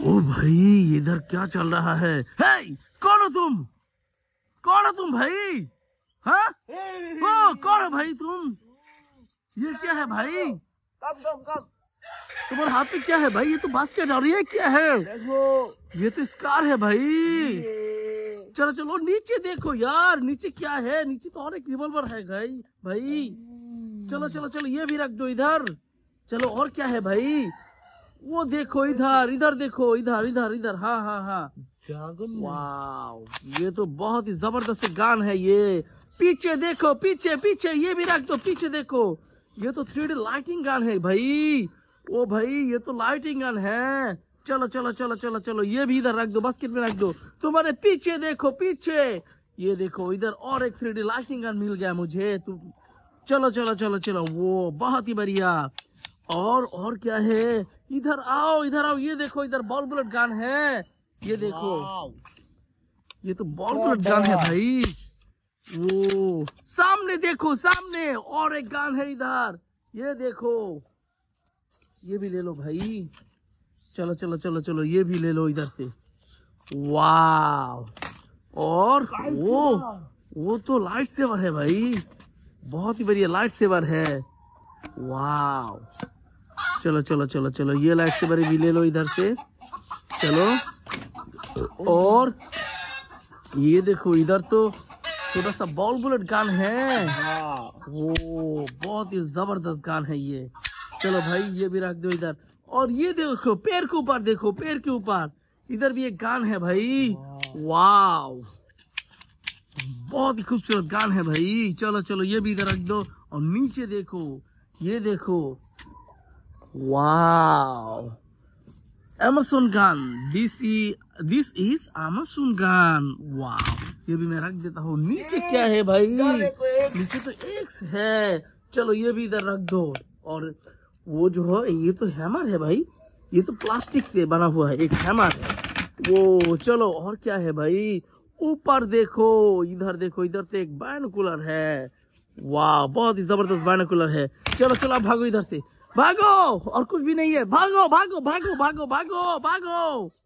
ओ भाई इधर क्या चल रहा है हे कौन हो तुम कौन हो तुम भाई हाँ ओ कौन हो भाई तुम ये क्या है भाई कम कम कम तुम्हारे हाथ में क्या है भाई ये तो बास्केट और ये क्या है ये तो स्कार है भाई चलो चलो नीचे देखो यार नीचे क्या है नीचे तो और एक रिवॉल्वर है भाई भाई चलो चलो चलो ये भी रख दो इधर चलो और क्या है भाई वो देखो इधर इधर देखो इधर इधर इधर हाँ हाँ हाँ ये तो बहुत ही जबरदस्त गान है ये पीछे देखो पीछे पीछे ये भी रख दो पीछे देखो ये तो थ्री लाइटिंग गान है भाई ओ भाई ये तो लाइटिंग गान है चलो चलो चलो चलो चलो ये भी इधर रख दो बास्केट में रख दो तुम्हारे पीछे देखो पीछे ये देखो इधर और एक थ्री लाइटिंग गान मिल गया मुझे तुम चलो चलो चलो चलो वो बहुत ही बढ़िया और और क्या है इधर आओ इधर आओ ये देखो इधर बॉल बुलेट गान है ये देखो ये तो बॉल बुलेट गान है भाई वो सामने देखो सामने और एक गान है इधर ये देखो ये भी ले लो भाई चलो चलो चलो चलो ये भी ले लो इधर से वाह और वो वो तो लाइट सेवर है भाई बहुत ही बढ़िया लाइट सेवर है वाह चलो चलो चलो चलो ये लाइट से बारे भी ले लो इधर से चलो और ये देखो इधर तो छोटा सा बॉल बुलेट गान है वो बहुत ही जबरदस्त गान है ये चलो भाई ये भी रख दो इधर और ये देखो पेड़ के ऊपर देखो पेड़ के ऊपर इधर भी एक गान है भाई वाव बहुत ही खूबसूरत गान है भाई चलो चलो ये भी इधर रख दो और नीचे देखो ये देखो Wow. Amazon gun. This is this is Amazon gun. Wow. ये भी मैं रख देता हूँ नीचे क्या है भाई नीचे तो एक है चलो ये भी इधर रख दो और वो जो है ये तो हैमर है भाई ये तो प्लास्टिक से बना हुआ है एक हैमर है वो चलो और क्या है भाई ऊपर देखो इधर देखो इधर तो एक कूलर है वाह बहुत ही जबरदस्त बैनकुलर है चलो चलो भागो इधर से भागो और कुछ भी नहीं है भागो भागो भागो भागो भागो भागो